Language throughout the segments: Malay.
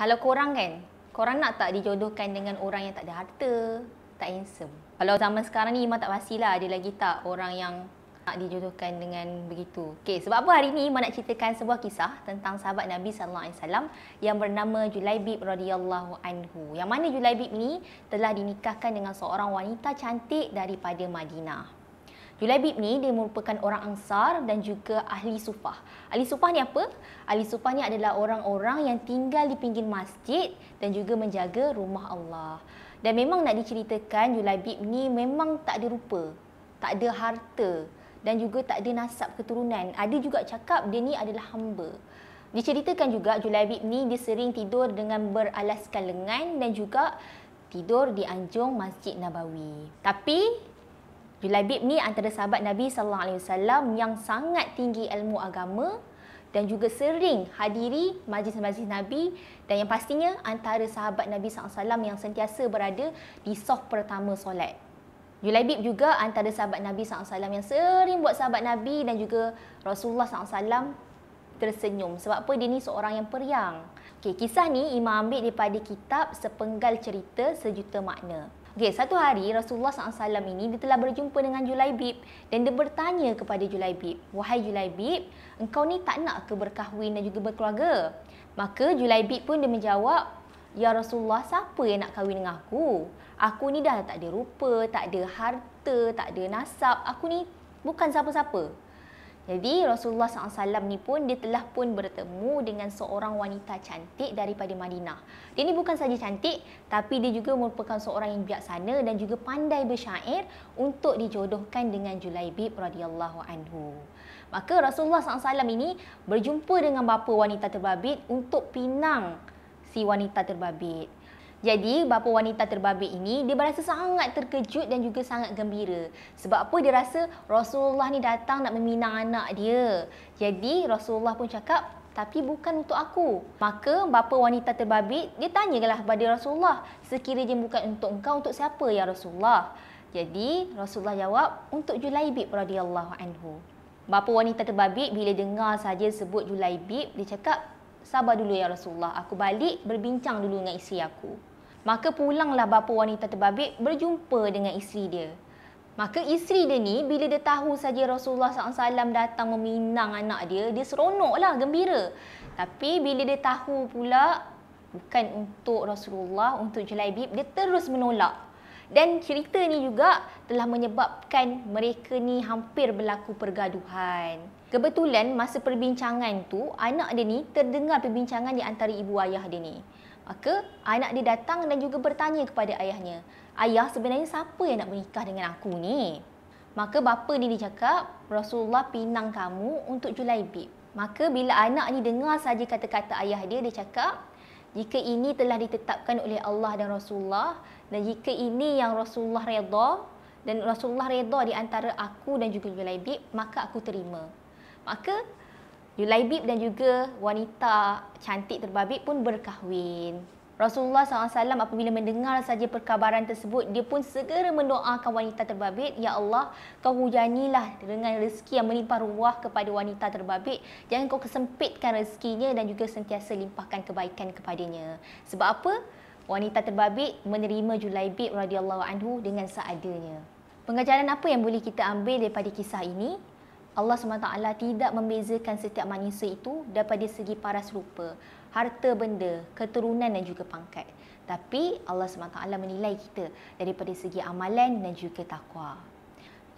Kalau korang kan, korang nak tak dijodohkan dengan orang yang tak ada harta, tak handsome? Kalau zaman sekarang ni, Iman tak pastilah ada lagi tak orang yang nak dijodohkan dengan begitu. Okay, sebab apa hari ni Iman nak ceritakan sebuah kisah tentang sahabat Nabi Sallallahu Alaihi Wasallam yang bernama Julaibib radhiyallahu anhu. Yang mana Julaibib ni telah dinikahkan dengan seorang wanita cantik daripada Madinah. Yulaibib ni dia merupakan orang Ansar dan juga ahli Sufah. Ahli Sufah ni apa? Ahli Sufah ni adalah orang-orang yang tinggal di pinggir masjid dan juga menjaga rumah Allah. Dan memang nak diceritakan Yulaibib ni memang tak ada rupa, tak ada harta dan juga tak ada nasab keturunan. Ada juga cakap dia ni adalah hamba. Diceritakan juga Julaibib ni dia sering tidur dengan beralaskan lengan dan juga tidur di anjung Masjid Nabawi. Tapi Julaibib ni antara sahabat Nabi sallallahu alaihi wasallam yang sangat tinggi ilmu agama dan juga sering hadiri majlis-majlis Nabi dan yang pastinya antara sahabat Nabi sallallahu alaihi wasallam yang sentiasa berada di saf pertama solat. Julaibib juga antara sahabat Nabi sallallahu alaihi wasallam yang sering buat sahabat Nabi dan juga Rasulullah sallallahu alaihi wasallam tersenyum. Sebab apa dia ni seorang yang periang. Okey, kisah ni Imam ambil daripada kitab Sepenggal Cerita Sejuta Makna. Okey, satu hari Rasulullah SAW ini dia telah berjumpa dengan Julaibib dan dia bertanya kepada Julaibib, "Wahai Julaibib, engkau ni tak nak ke berkahwin dan juga berkeluarga?" Maka Julaibib pun dia menjawab, "Ya Rasulullah, siapa yang nak kahwin dengan aku? Aku ni dah tak ada rupa, tak ada harta, tak ada nasab. Aku ni bukan siapa-siapa." Jadi Rasulullah SAW ni pun dia telah pun bertemu dengan seorang wanita cantik daripada Madinah. Dia ni bukan saja cantik tapi dia juga merupakan seorang yang bijaksana dan juga pandai bersyair untuk dijodohkan dengan Julaibib radhiyallahu anhu. Maka Rasulullah SAW ini berjumpa dengan bapa wanita terbabit untuk pinang si wanita terbabit. Jadi bapa wanita terbabit ini dia berasa sangat terkejut dan juga sangat gembira. Sebab apa dia rasa Rasulullah ni datang nak meminang anak dia. Jadi Rasulullah pun cakap tapi bukan untuk aku. Maka bapa wanita terbabit dia tanyalah kepada Rasulullah sekiranya bukan untuk engkau untuk siapa ya Rasulullah? Jadi Rasulullah jawab untuk Julaibib radhiyallahu anhu. Bapa wanita terbabit bila dengar saja sebut Julaibib dia cakap Sabar dulu ya Rasulullah, aku balik berbincang dulu dengan isteri aku. Maka pulanglah bapa wanita terbabit berjumpa dengan isteri dia. Maka isteri dia ni bila dia tahu saja Rasulullah SAW datang meminang anak dia, dia seronoklah, gembira. Tapi bila dia tahu pula bukan untuk Rasulullah, untuk bib dia terus menolak. Dan cerita ni juga telah menyebabkan mereka ni hampir berlaku pergaduhan. Kebetulan masa perbincangan tu, anak dia ni terdengar perbincangan di antara ibu ayah dia ni. Maka anak dia datang dan juga bertanya kepada ayahnya, "Ayah, sebenarnya siapa yang nak menikah dengan aku ni?" Maka bapa dia cakap, "Rasulullah pinang kamu untuk Julaibib." Maka bila anak ni dengar saja kata-kata ayah dia, dia cakap, "Jika ini telah ditetapkan oleh Allah dan Rasulullah dan jika ini yang Rasulullah redha dan Rasulullah redha di antara aku dan juga Julaibib, maka aku terima." Maka Yulaibib dan juga wanita cantik terbabit pun berkahwin. Rasulullah SAW apabila mendengar saja perkabaran tersebut, dia pun segera mendoakan wanita terbabit. Ya Allah, kau hujanilah dengan rezeki yang melimpah ruah kepada wanita terbabit. Jangan kau kesempitkan rezekinya dan juga sentiasa limpahkan kebaikan kepadanya. Sebab apa? Wanita terbabit menerima Julaibib radhiyallahu anhu dengan seadanya. Pengajaran apa yang boleh kita ambil daripada kisah ini? Allah SWT tidak membezakan setiap manusia itu daripada segi paras rupa, harta benda, keturunan dan juga pangkat. Tapi Allah SWT menilai kita daripada segi amalan dan juga takwa.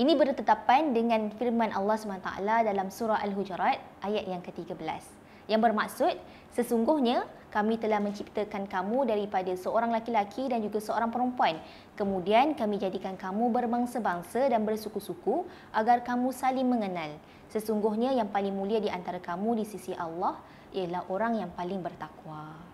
Ini bertetapan dengan firman Allah SWT dalam surah Al-Hujurat ayat yang ke-13 yang bermaksud sesungguhnya kami telah menciptakan kamu daripada seorang laki-laki dan juga seorang perempuan. Kemudian kami jadikan kamu berbangsa-bangsa dan bersuku-suku agar kamu saling mengenal. Sesungguhnya yang paling mulia di antara kamu di sisi Allah ialah orang yang paling bertakwa.